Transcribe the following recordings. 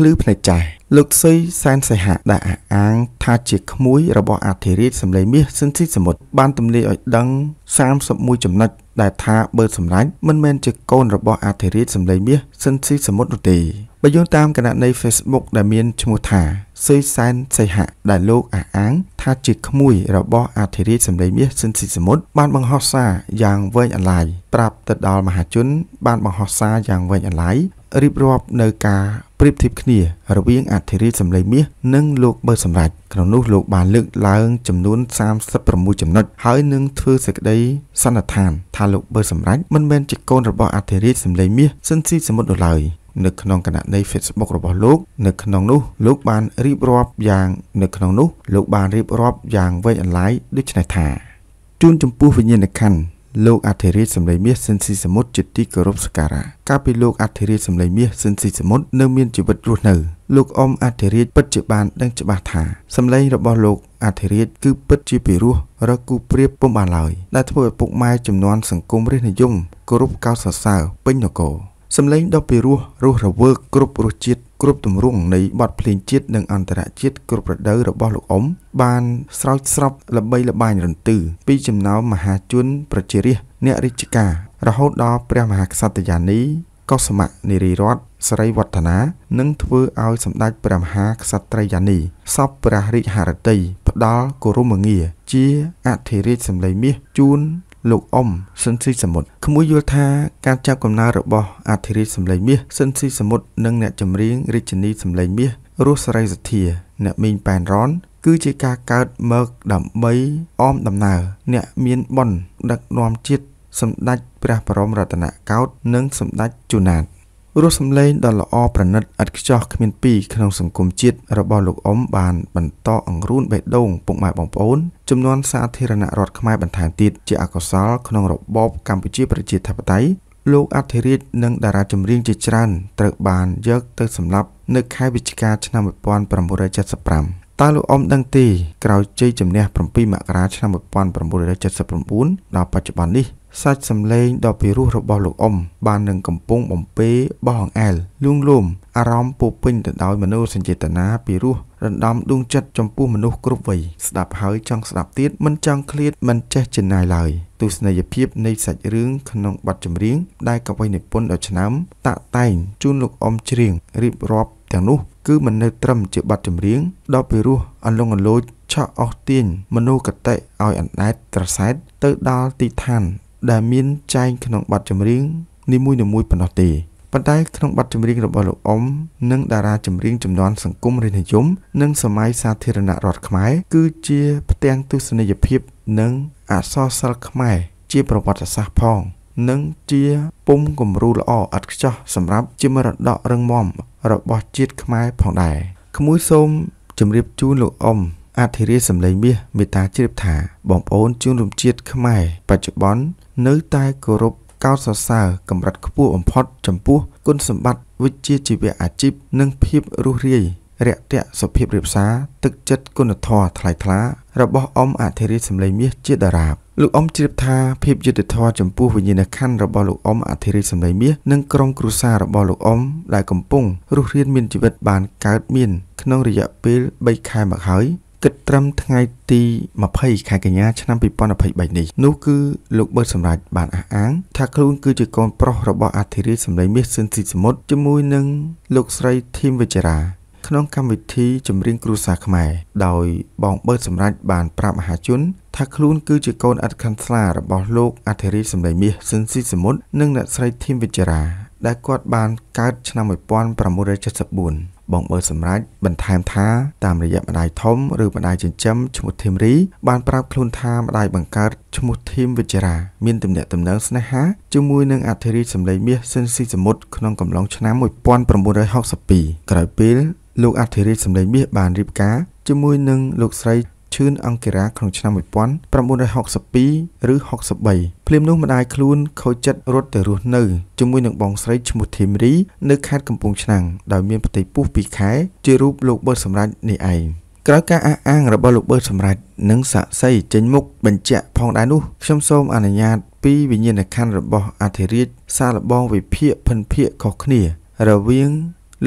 ភ្លឺភ្នែកចាស់លោកសុយសែនសេហៈដែលអះអាងថាជាក្មួយរបស់អធិរាជសម្លេងមាសស៊ិនស៊ីសមុទ្របានទម្លាយឲ្យដឹង31ចំណុចដែលថាបើសម្លាញ់មិនមែនជាកូនរបស់អធិរាជសម្លេងមាសស៊ិនស៊ីសមុទ្រនោះទេបើយោងតាមគណនី Facebook ដែលមានឈ្មោះថាសុយសែនសេហៈដែលលោកអះអាងថាជាក្មួយរបស់អធិរាជសម្លេងមាសស៊ិនស៊ីសមុទ្របានបង្ហោះសារយ៉ាងវែងអន្លាយប្រាប់ទៅដល់មហាជនបានបង្ហោះសារយ៉ាងវែងអន្លាយរៀបរាប់នៅការប្រៀបធៀបគ្នា រវាងអធិរាជសម្លេងមាសនិងលោកបើសម្រេចក្នុងនោះលោកបានលើកឡើងចំនួន36ចំណុចហើយនឹងធ្វើសេចក្តីសន្និដ្ឋានថាលោកបើសម្រេចមិនមែនជាកូនរបស់អធិរាជសម្លេងមាសស៊ិនស៊ីសមុទ្រនោះឡើយនៅក្នុងគណនី Facebook របស់លោកនៅក្នុងនោះលោកបានរៀបរាប់យ៉ាង នៅក្នុងនោះ លោកបានរៀបរាប់យ៉ាងវែងអន្លាយដូចនេះថាជូនចំពោះវិញ្ញាណក្ខន្ធលោកអធិរាជសម្លេងមាសស៊ិនស៊ីសមុទ្រជាទីគោរពសក្ការៈកាលពីលោកអធិរាជសម្លេងមាសស៊ិនស៊ីសមុទ្រនៅ មានជីវិតរស់នៅលោកអ៊ំអធិរាជពិតជាបានដឹងច្បាស់ថាសម្លេងរបស់លោកអធិរាជគឺពិតជាពិរោះរកគូប្រៀបពុំបានឡើយដែលធ្វើឲ្យពុកម៉ែចំនួនសង្គមរាជនិយមគោរពកោតសរសើរពេញនគរសម្លេងដ៏ពិរោះរស់រវើកគ្រប់រសជាតិគ្រប់ទម្រង់នៃបទភ្លេងជាតិនិងអន្តរជាតិគ្រប់រដូវរបស់លោកអ៊ំបាន ស្រោចស្រពល្បីល្បាញរន្ទឺពីចំណោមមហាជនប្រជារាស្ត្រអ្នករាជការរហូតដល់ព្រះមហាក្សត្រយានីកុសុមៈនារីរតន៍សរីវឌ្ឍនានិងធ្វើឲ្យ សម្ដេចព្រះមហាក្សត្រីយានីសពព្រះរាជហឫទ័យផ្ដាល់គោរមងារជាអធិរាជសម្លេងមាសជូនលោកអ៊ុំស៊ិនស៊ីសមុទ្រក្មួយយល់ថាការចាប់កំណើរបស់អធិរាជសម្លេងមាសស៊ិនស៊ីសមុទ្រនិង អ្នកចម្រៀងរាជិនី សម្លេងមាសរស់សរីសធា អ្នកមីងប៉ែនរ៉នគឺជាការកើតមកដើម្បីអមដំណើរអ្នកមានបុណ្យដឹកនាំជាតិសម្ដេចព្រះបរមរតនកោដ្ឋនិងសម្ដេចជូណាតរសសម្លេងដ៏ល្អប្រណិតឥតខ្ចោះគ្មានពីរក្នុងសង្គមជាតិរបស់លោកអ៊ំបានបន្តអង្រួនបេះដូងពុកម៉ែបងប្អូនចំនួនសាធារណរដ្ឋខ្មែរបន្ថែមទៀតជាអកុសល ក្នុងរបបកម្ពុជាប្រជាធិបតេយ្យលោកអធិរាជនិង តារាចម្រៀងជាច្រើនត្រូវបានយកទៅសម្លាប់នៅខែវិច្ឆិកាឆ្នាំ1975តើលោកអ៊ំដឹងទេក្រោយជ័យជំនះ7មករាឆ្នាំ1979ដល់បច្ចុប្បន្ននេះសាច់សម្លេងដ៏ពិរោះរបស់លោកអ៊ំបាននឹងកំពុងបំពេបោះអង្អែលលួងលោមអារម្មណ៍ពោពេញទៅដោយមនោសញ្ចេតនាពិរោះរំដំដួងចិត្តចំពោះមនុស្សគ្រប់វ័យស្ដាប់ហើយចង់ស្ដាប់ទៀតមិនចង់ឃ្លាតមិនចេះចិនណាយឡើយទស្សនីយភាពនៃសាច់រឿងក្នុងបទចម្រៀងដែលកវីនិពន្ធដ៏ឆ្នើមតាក់តែងជូនលោកអ៊ំច្រៀងរៀបរាប់ទាំងនោះគឺមិននៅត្រឹមជាបទចម្រៀងដ៏ពិរោះអន្លង់អន្លូចឆក់អស់ទាញមនោគតិឲ្យអណ្ដែតត្រសែតទៅដល់ទីឋានដែលមានចែងក្នុងបទចម្រៀងនីមួយៗប៉ុណ្ណោះទេប៉ុន្តែក្នុងបទចម្រៀងរបស់លោកអ៊ំនិងតារាចម្រៀងចំនួនសង្គមរាជនិយមនិងសម័យសាធារណរដ្ឋខ្មែរគឺជាផ្ទាំងទស្សនីយភាពនិងអក្សរសិល្ប៍ខ្មែរជា ប្រវត្តិសាស្ត្រផង និងជាពុំគំរូល្អឥតខ្ចោះសម្រាប់ជាមរតករឹងមាំរបស់ជាតិខ្មែរផងដែរក្មួយសូមជម្រាបជូនលោកអ៊ំអធិរាជសម្លេងមាសមេត្តាជ្រាបថា បងប្អូនជនរួមជាតិខ្មែរបច្ចុប្បន្ននៅតែគោរពកោតសរសើរកម្រិតខ្ពស់បំផុតចំពោះ គុណសម្បត្តិវិជ្ជាជីវៈអាជីពនិង ភាពរុះរាយរាក់ទាក់សុភាពរៀបសារទឹកចិត្តគុណធម៌ថ្លៃថ្លារបស់អ៊ំអធិរាជសម្លេងមាសជាតារាបលោកអ៊ំជ្រាបថាភាពយុត្តិធម៌ចំពោះវិញ្ញាណក្ខន្ធរបស់លោកអ៊ំអធិរាជសម្លេងមាសនិងក្រុមគ្រួសាររបស់លោកអ៊ំដែលកំពុងរស់រានមានជីវិតបានកើតមាន ក្នុងរយៈពេល3ខែមកហើយគិតត្រឹមថ្ងៃទី20ខែកញ្ញាឆ្នាំ2023នេះនោះគឺលោកបឺតសម្រាប់បានអះអាងថាខ្លួន គឺជាកូនប្រុសរបស់អធិរាជសម្លេងមាសស៊ិនស៊ីសមុទ្រជាមួយនឹងលោកស្រីធីមវិចារា ក្នុងកម្មវិធីចម្រៀងគ្រួសារខ្មែរដោយបងបឺតសម្រាប់បានប្រាប់មហាជនថាខ្លួនគឺជាកូនអត្តខណ្ឌស្លារបស់លោកអធិរាជសម្លេងមាសស៊ិនស៊ីសមុទ្រនិងអ្នកស្រីធីមវិចារា ដែលគាត់បានកើតឆ្នាំ1974បងបើសម្រាប់បន្ថែមថាតាមរយៈម្ដាយធំឬម្ដាយចិញ្ចឹមឈ្មោះធីមរី បានប្រាប់ខ្លួនថាម្ដាយបង្កើតឈ្មោះធីមវិជ្ជរាមានទំនាក់ទំនងស្នេហាជាមួយនឹងអធិរាជសម្លេងមាសស៊ិនស៊ីសមុទ្រក្នុងកំឡុងឆ្នាំ1962ក្រោយពេលលោកអធិរាជសម្លេងមាសបានរៀបការជាមួយនឹងលោកស្រីឈឺនអង្គរាក្នុងឆ្នាំ1962ឬ63ភ្លាមនោះម្ដាយខ្លួនខូចចិត្តរត់ទៅរស់នៅជាមួយនឹងបងស្រីឈ្មោះធីមរីនៅខេត្តកំពង់ឆ្នាំងដោយមានផ្ទៃពោះពីរខែជារូបលោកបឺតសម្រាប់នេះឯងក្រោយការអះអាងរបស់លោកបឺតសម្រាប់និងសាក់សីចេញមុខបញ្ជាក់ផងដែរនោះខ្ញុំសូមអនុញ្ញាតពីវិញ្ញាណក្ខន្ធរបស់អធិរាជសាឡបង វិភាកភិនភាកខុសគ្នា រវាង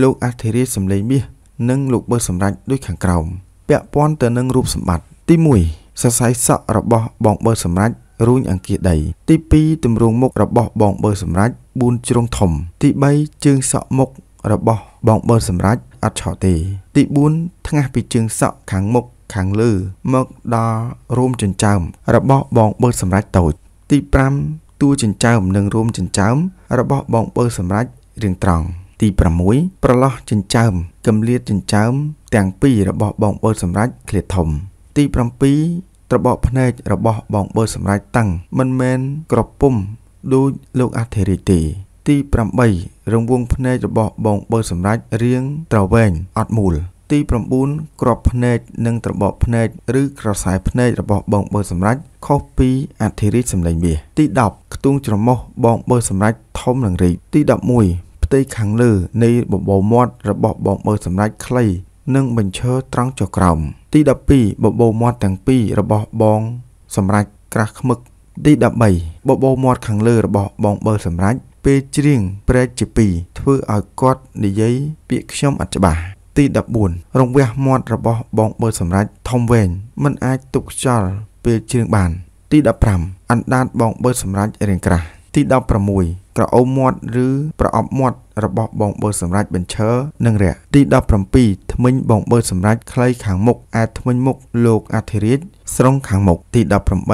លោកអធិរាជសម្លេងមាសនិងលោកបើសម្រាប់ដូចខាងក្រោមពាក់ព័ន្ធទៅនឹងរូបសម្បត្តិទី1សរសៃសក់របស់បងបើសម្រាប់រួញអង្គាដីទី2ទម្រង់មុខរបស់បងបើសម្រាប់4ជ្រុងធំទី3ជើងសក់មុខរបស់បងបើសម្រាប់អត់ឆោតទេ ទី4ថ្ងាស់ពីជើងសក់ខាងមុខខាងលើមកដល់រោមចិញ្ចើមរបស់បងបើសម្រាប់តូចទី5តួចិញ្ចើមនិងរោមចិញ្ចើមរបស់បងបើសម្រាប់រៀងត្រង់ទី6ប្រឡោះចិញ្ចើមកំលៀតចិញ្ចើមទាំងពីររបស់បងបើ សម្រាប់ឃ្លាតធំ ទី7ត្របកភ្នែករបស់បងបើ សម្រាប់តាំងមិនមែនក្រពុំដូចលោកអធិរាជទេទី8រង្វង់ភ្នែករបស់បងបើសម្រាប់រៀងត្រវែងអត់មូលទី9ក្របភ្នែកនិងត្របកភ្នែកឬក្រសែភ្នែករបស់បងបើសម្រាប់ខុសពីអធិរាជសម្លេងមាសទី10ខ្ទង់ច្រមុះបងបើសម្រាប់ធំនិងរីកទី11ផ្ទៃខាងលើនៃបបោមាត់របស់បងបើសម្រាប់ខ្លីនិងបញ្ឈរត្រង់ចុះក្រោមទី12បបោមាត់ទាំងពីររបស់បង សម្រាប់ក្រាស់ខ្មឹកទី13បបោមាត់ខាងលើ របស់បងបើ សម្រាប់ពេលច្រៀងព្រែកជាពីរធ្វើឲ្យគាត់និយាយពាក្យខ្ញុំអត់ច្បាស់ទី14រង្វះមាត់របស់បងបើសម្រាប់ធំវែងមិនអាចទុកខ្យល់ពេលច្រៀងបាន ទី15អណ្ដាតបងបើសម្រាប់រៀងក្រាស់ទី16ក្រអូមមាត់ឬប្រអប់មាត់របស់បងបើសម្រាប់បញ្ឈរនិងរះទី17ថ្មិញបងបើសម្រាប់ខ្លីខាងមុខអាចថ្មិញមុខលោកអធិរាជស្រង់ខាងមុខទី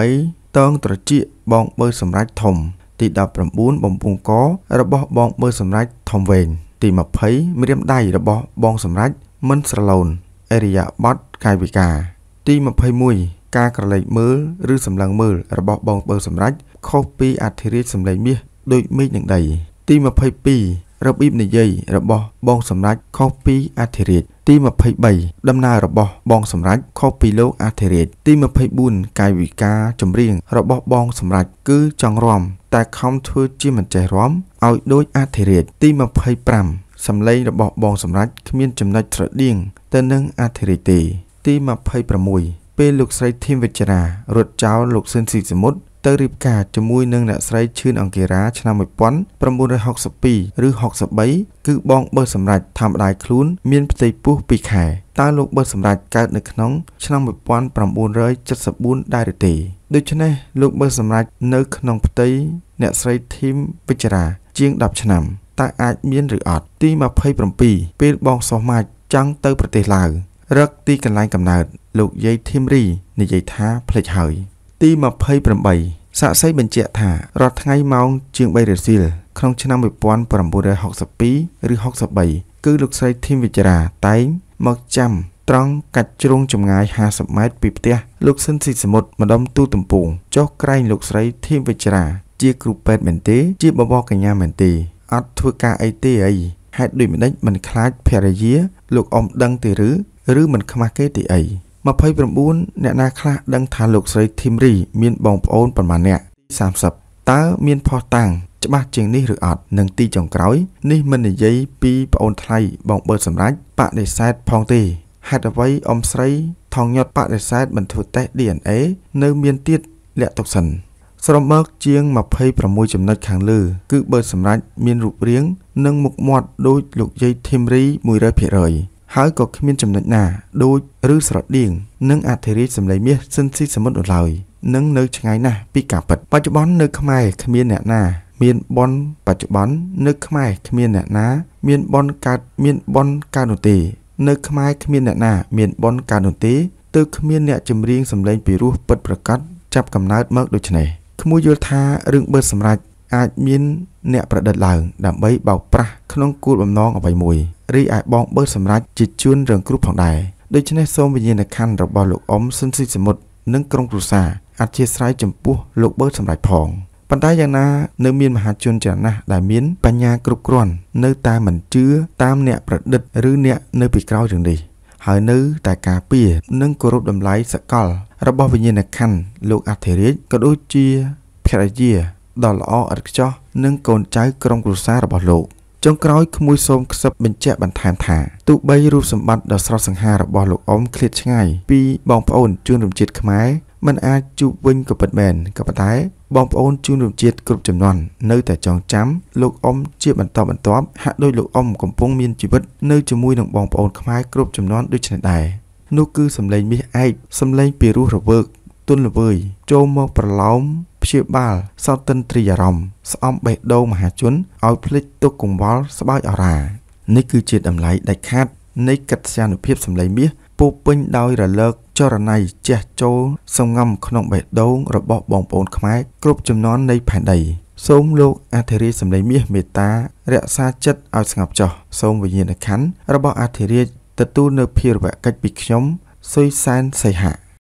18តងត្រចៀកបងបើសម្រាប់ធំទី19បំពង់ករបស់បងបើសម្រាប់ធំវែងទី20ម្រាមដៃរបស់បងសម្រាប់មិនស្រឡូនអរិយាប័តកាយវិការទី21ការក្រឡេកមើលឬសម្លឹងមើលរបស់បងបើសម្រាប់ខុសពីអធិរាជសម្លេងមាសដូចមេឃនឹងដីទី22របៀបនិយាយរបស់បង សម្ដេចខុសពីអធិរាជទី23ដំណើររបស់បងសម្ដេចខុសពីលោកអធិរាជទី24កាយវិការចម្រៀង របស់បង សម្ដេចគឺចង់រំតែខំធ្វើជាមិនចេះរំឲ្យដូចអធិរាជទី25សម្លេងរបស់បងសម្ដេចគ្មានចំណុចស្រដៀង ទៅនឹងអធិរាជទេទី26ពេលលោកស្រីធីមវិជ្ជរារត់ចោលលោកស៊ិនស៊ីសមុទ្រទៅរៀបការជាមួយនឹងអ្នកស្រីឈឿនអង្គារាឆ្នាំ1962ឬ63គឺបងបើសម្រេចថាម្ដាយខ្លួនមានផ្ទៃពោះ2ខែតើលោកបើសម្រេចកើតនៅក្នុងឆ្នាំ1974ដែរឬទេដូច្នេះលោកបើសម្រេចនៅក្នុងផ្ទៃអ្នកស្រីធីមវិចារា ជាង10ឆ្នាំតើអាចមានឬអត់ទី27ពេលបងសោះម៉ាច់ចង់ទៅប្រទេសឡាវរកទីកន្លែងកំណើត លោកយាយធីមរីនិយាយថាភ្លេចហើយទី28សាក់សីបញ្ជាក់ថារាល់ថ្ងៃម៉ោងជាង3រសៀលក្នុងឆ្នាំ1962ឬ63គឺលោកស្រីធីមវិចារាតែង មកចាំ ត្រង់កាច់ជ្រុងចម្ងាយ50ម៉ែត្រពីផ្ទះលោកស៊ិនស៊ីសមុទ្រម្ដុំទូទំពូងចុះក្រែងលោកស្រីធីមវិចារាជាគ្រូពេទ្យមែនទេជាបបរកញ្ញាមែនទេអត់ធ្វើការអីទេអីហេតុដូចម្ដេចមិនខ្លាចភរិយា លោកអ៊ំដឹងទេឬឬមិនខ្មាស់គេទេអី29អ្នកណាខ្លះដឹងថាលោកស្រីធីមរីមានបងប្អូនប្រមាណអ្នក30តើមានផោះតាំងច្បាស់ជាងនេះឬអត់នឹងទីចុងក្រោយនេះមិននិយាយពីប្អូនថ្លៃបងបើ សម្រាប់បដិសេធផងទេហេតុអ្វីអ៊ំស្រីថងញាត់បដិសេធមិនធ្វើតេស្ត DNA នៅមានទៀតលាក់ទុកសិនស្រមើកជាង26ចំណុចខាងលើ គឺបើ សម្រាប់មានរូបរាង និងមុខមាត់ដូចលោកយាយធីមរី100%ហើយក៏គ្មានចំណុចណា ដូចឬស្រដៀងនឹងអធិរាជសម្លេងមាសស៊ិនស៊ីសមុទ្រនោះឡើយនឹងនៅឆ្ងាយណាស់ពីការពិតបច្ចុប្បន្ននៅខ្មែរគ្មានអ្នកណា មានប៉ុនបច្ចុប្បន្ននៅខ្មែរគ្មានអ្នកណា មានប៉ុនកើតមានប៉ុនកើតនោះទេនៅខ្មែរគ្មានអ្នកណាមានប៉ុនកើតនោះទេទើបគ្មានអ្នកចម្រៀងសម្លេងពីរោះពិតប្រកបចាប់កំណើតមកដូចនេះក្មួយយល់ថារឿងបឺតសម្រាប់អាចមានអ្នកប្រឌិតឡើងដើម្បីបោកប្រាស់ក្នុងគោលបំណងអ្វីមួយរីឯបងបើ សម្រាប់ជាជួនរងគ្រោះផងដែរដូច្នេះសូមវិញ្ញាណក្ខន្ធរបស់លោកអ៊ំស៊ុនស៊ីសមុទ្រនិងក្រុមគ្រួសារអធិស្ឋានចំពោះលោកបើសម្រាប់ផងប៉ុន្តែយ៉ាងណានៅមានមហាជនច្រើនណាស់ដែលមានបញ្ញាគ្រប់គ្រាន់នៅតែមិនជឿតាមអ្នកប្រឌិតឬអ្នកនៅពីក្រោយរឿងនេះហើយនៅតែការពារនិងគោរពតម្លៃសកល របស់វិញ្ញាណក្ខន្ធលោកអធិរាជក៏ដូចជាភរិយាដ៏ល្អឥតខ្ចោះនឹងកូនចៅក្រុមគ្រួសាររបស់លោកចុងក្រោយក្មួយសូមខ្សឹបបញ្ជាក់បន្ថែមថាទូបីរូបសម្បត្តិដ៏ស្រស់សង្ហារបស់លោកអ៊ំឃ្លាតឆ្ងាយពីបងប្អូនជនរំជាតិខ្មែរមិនអាចជួបវិញក៏ពិតមែនក៏ប៉ុន្តែបងប្អូនជនរួមជាតិគ្រប់ចំនួននៅតែចងចាំលោកអ៊ំជាបន្តបន្ទាប់ហាក់ដូចលោកអ៊ំកំពុងមានជីវិតនៅជាមួយនឹងបងប្អូនខ្មែរគ្រប់ចំនួនដូចនេះដែរនោះគឺសម្លេងមាសឯកសម្លេងពីរោះរវើកទុនល្វើយចូលមកប្រឡោមព្យាបាលសោតទិន្ទ្រីអារម្មណ៍ស្អំបេះដូងមហាជនឲ្យភ្លេចទុកកង្វល់ស្បើយអរានេះគឺជាតម្លៃដាច់ខាតនៃកត្យានុភាពសម្លេងមាសពោពេញដោយរលកចរណៃជះចូលសងំក្នុងបេះដូងរបស់បងប្អូនខ្មែរគ្រប់ចំនួននៃ ផែនដីសូមលោកអធិរាជសម្លេងមាសមេត្តារក្សាចិត្តឲ្យស្ងប់ចុះសូមវិញ្ញាណក្ខន្ធរបស់អធិរាជទទួលនៅភារវកិច្ចពីខ្ញុំសុយសែនសីហា